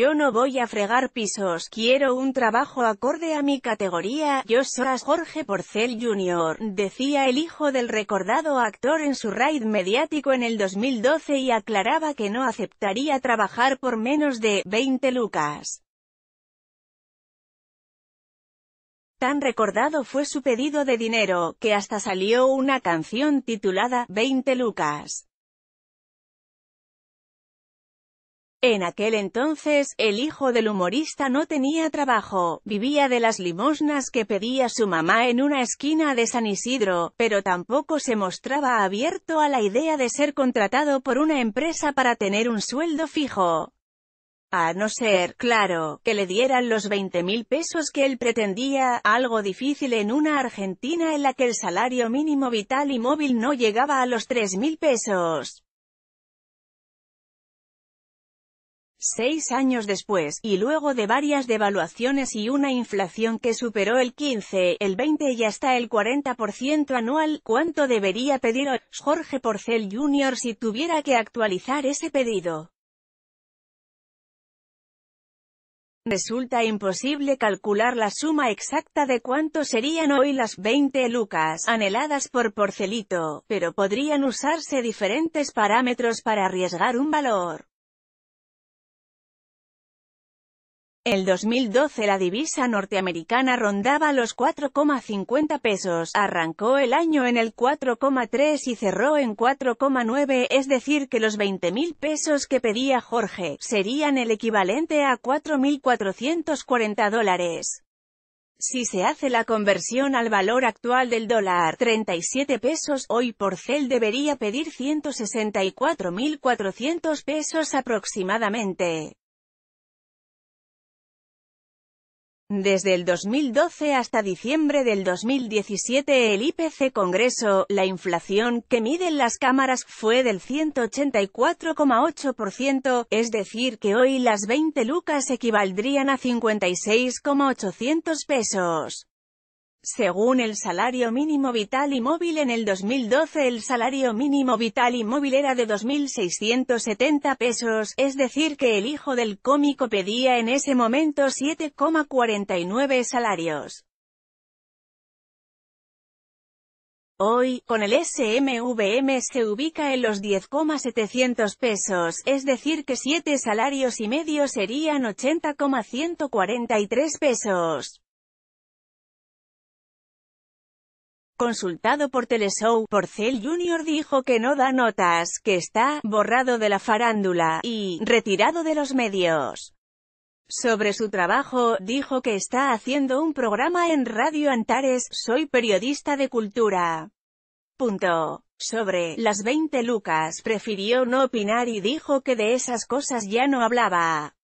Yo no voy a fregar pisos, quiero un trabajo acorde a mi categoría, yo soy Jorge Porcel Jr., decía el hijo del recordado actor en su raid mediático en el 2012 y aclaraba que no aceptaría trabajar por menos de 20 lucas. Tan recordado fue su pedido de dinero, que hasta salió una canción titulada 20 lucas. En aquel entonces, el hijo del humorista no tenía trabajo, vivía de las limosnas que pedía su mamá en una esquina de San Isidro, pero tampoco se mostraba abierto a la idea de ser contratado por una empresa para tener un sueldo fijo. A no ser, claro, que le dieran los 20 mil pesos que él pretendía, algo difícil en una Argentina en la que el salario mínimo vital y móvil no llegaba a los tres mil pesos. seis años después, y luego de varias devaluaciones y una inflación que superó el 15, el 20 y hasta el 40% anual, ¿cuánto debería pedir Jorge Porcel Jr. si tuviera que actualizar ese pedido? Resulta imposible calcular la suma exacta de cuánto serían hoy las 20 lucas anheladas por Porcelito, pero podrían usarse diferentes parámetros para arriesgar un valor. En 2012 la divisa norteamericana rondaba los 4,50 pesos, arrancó el año en el 4,3 y cerró en 4,9, es decir que los 20.000 pesos que pedía Jorge, serían el equivalente a 4.440 dólares. Si se hace la conversión al valor actual del dólar, 37 pesos, hoy Porcel debería pedir 164.400 pesos aproximadamente. Desde el 2012 hasta diciembre del 2017 el IPC Congreso, la inflación que miden las cámaras fue del 184,8%, es decir que hoy las 20 lucas equivaldrían a 56,800 pesos. Según el salario mínimo vital y móvil en el 2012 el salario mínimo vital y móvil era de 2.670 pesos, es decir que el hijo del cómico pedía en ese momento 7,49 salarios. Hoy, con el SMVM se ubica en los 10,700 pesos, es decir que 7 salarios y medio serían 80,143 pesos. Consultado por Teleshow, Porcel Jr. dijo que no da notas, que está «borrado de la farándula» y «retirado de los medios». Sobre su trabajo, dijo que está haciendo un programa en Radio Antares, «Soy periodista de cultura». Punto. Sobre las 20 lucas prefirió no opinar y dijo que de esas cosas ya no hablaba.